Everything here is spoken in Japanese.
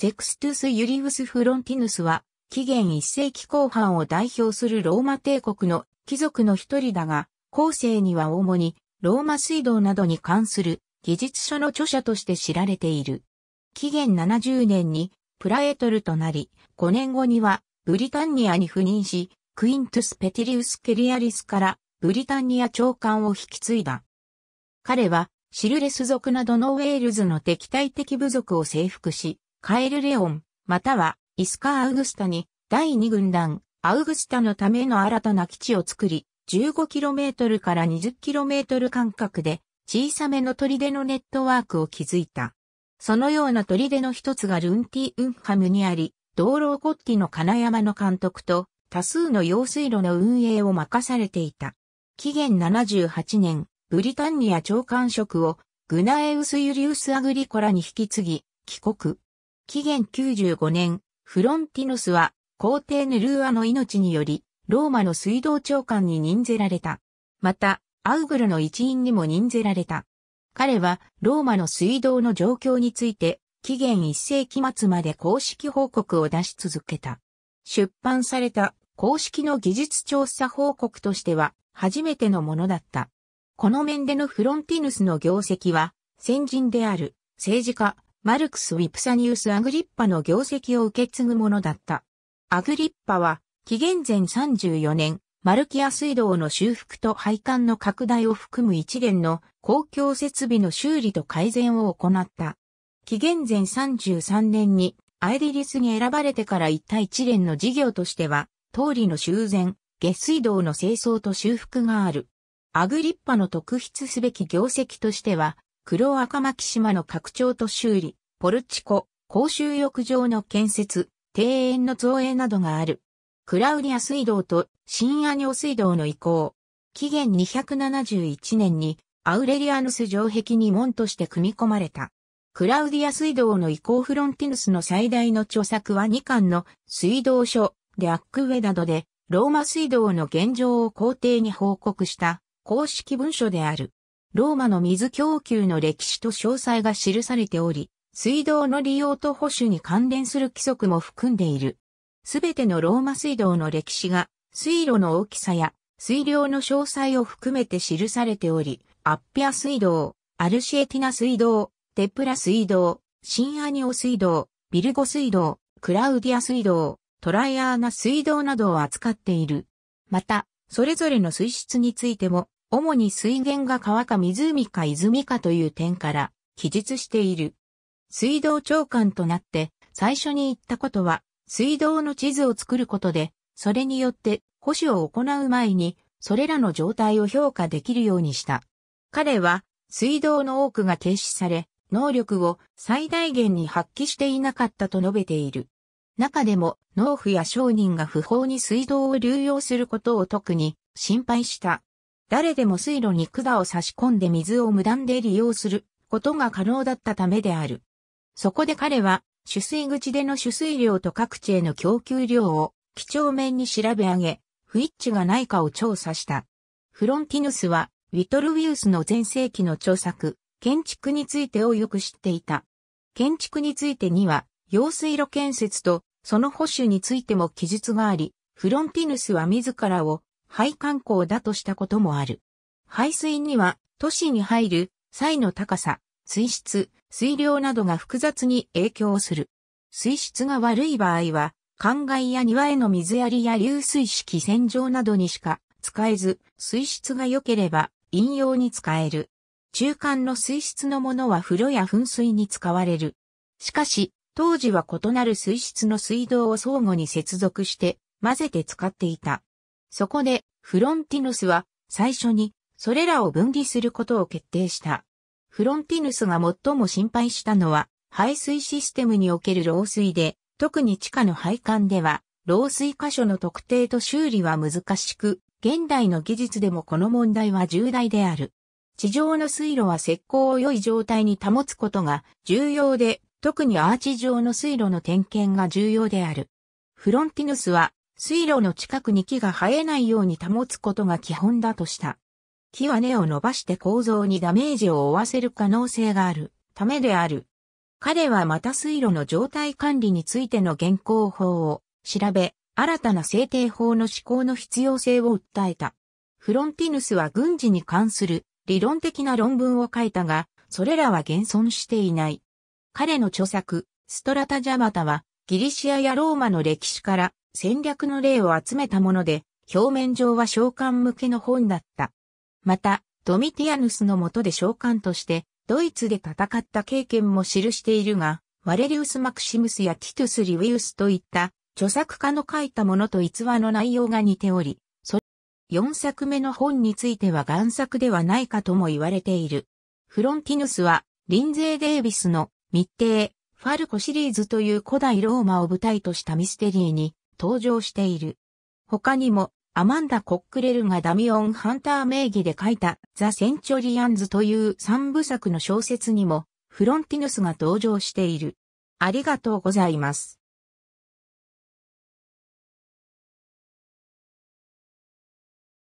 セクストゥス・ユリウス・フロンティヌスは、紀元1世紀後半を代表するローマ帝国の貴族の一人だが、後世には主にローマ水道などに関する技術書の著者として知られている。紀元70年にプラエトルとなり、5年後にはブリタンニアに赴任し、クイントゥス・ペティリウス・ケリアリスからブリタンニア長官を引き継いだ。彼はシルレス族などのウェールズの敵対的部族を征服し、カエル・レオン、またはイスカ・アウグスタに第2軍団、アウグスタのための新たな基地を作り、15km から 20km 間隔で小さめの砦のネットワークを築いた。そのような砦の一つがルンティ・ウンハムにあり、道路コッティの金山の監督と多数の用水路の運営を任されていた。紀元78年、ブリタンニア長官職をグナエウス・ユリウス・アグリコラに引き継ぎ、帰国。紀元95年、フロンティノスは皇帝ヌルーアの命により、ローマの水道長官に任ぜられた。また、アウグルの一員にも任ぜられた。彼は、ローマの水道の状況について、紀元1世紀末まで公式報告を出し続けた。出版された公式の技術調査報告としては、初めてのものだった。この面でのフロンティヌスの業績は、先人である、政治家、マルクス・ウィプサニウス・アグリッパの業績を受け継ぐものだった。アグリッパは、紀元前34年、マルキア水道の修復と配管の拡大を含む一連の公共設備の修理と改善を行った。紀元前33年にアイィリスに選ばれてから一体一連の事業としては、通りの修繕、下水道の清掃と修復がある。アグリッパの特筆すべき業績としては、黒赤巻島の拡張と修理、ポルチコ、公衆浴場の建設、庭園の造営などがある。クラウディア水道と新アニョ水道の移行。紀元271年にアウレリアヌス城壁に門として組み込まれた。クラウディア水道の移行フロンティヌスの最大の著作は2巻の水道書でアックウェダドでローマ水道の現状を皇帝に報告した公式文書である。ローマの水供給の歴史と詳細が記されており、水道の利用と保守に関連する規則も含んでいる。すべてのローマ水道の歴史が、水路の大きさや水量の詳細を含めて記されており、アッピア水道、アルシエティナ水道、テプラ水道、シンアニオ水道、ビルゴ水道、クラウディア水道、トライアーナ水道などを扱っている。また、それぞれの水質についても主に水源が川か湖か泉かという点から記述している。水道長官となって最初に言ったことは水道の地図を作ることで、それによって保守を行う前にそれらの状態を評価できるようにした。彼は水道の多くが停止され、能力を最大限に発揮していなかったと述べている。中でも農夫や商人が不法に水道を流用することを特に心配した。誰でも水路に管を差し込んで水を無断で利用することが可能だったためである。そこで彼は、取水口での取水量と各地への供給量を、基調面に調べ上げ、不一致がないかを調査した。フロンティヌスは、ウィトルウィウスの前世紀の著作、建築についてをよく知っていた。建築についてには、用水路建設とその保守についても記述があり、フロンティヌスは自らを配管工だとしたこともある。排水には都市に入る際の高さ、水質、水量などが複雑に影響する。水質が悪い場合は、灌漑や庭への水やりや流水式洗浄などにしか使えず、水質が良ければ飲用に使える。中間の水質のものは風呂や噴水に使われる。しかし、当時は異なる水質の水道を相互に接続して混ぜて使っていた。そこで、フロンティヌスは、最初に、それらを分離することを決定した。フロンティヌスが最も心配したのは、排水システムにおける漏水で、特に地下の配管では、漏水箇所の特定と修理は難しく、現代の技術でもこの問題は重大である。地上の水路は石膏を良い状態に保つことが重要で、特にアーチ状の水路の点検が重要である。フロンティヌスは水路の近くに木が生えないように保つことが基本だとした。木は根を伸ばして構造にダメージを負わせる可能性があるためである。彼はまた水路の状態管理についての現行法を調べ、新たな制定法の施行の必要性を訴えた。フロンティヌスは軍事に関する理論的な論文を書いたが、それらは現存していない。彼の著作、ストラタジャマタは、ギリシアやローマの歴史から戦略の例を集めたもので、表面上は召喚向けの本だった。また、ドミティアヌスの下で召喚として、ドイツで戦った経験も記しているが、ワレリウス・マクシムスやティトゥス・リウィウスといった著作家の書いたものと逸話の内容が似ており、そ4作目の本については贋作ではないかとも言われている。フロンティヌスは、リンゼー・デイビスの密偵、ファルコシリーズという古代ローマを舞台としたミステリーに、登場している。他にも、アマンダ・コックレルがダミオン・ハンター名義で書いたザ・センチョリアンズという三部作の小説にもフロンティヌスが登場している。ありがとうございます。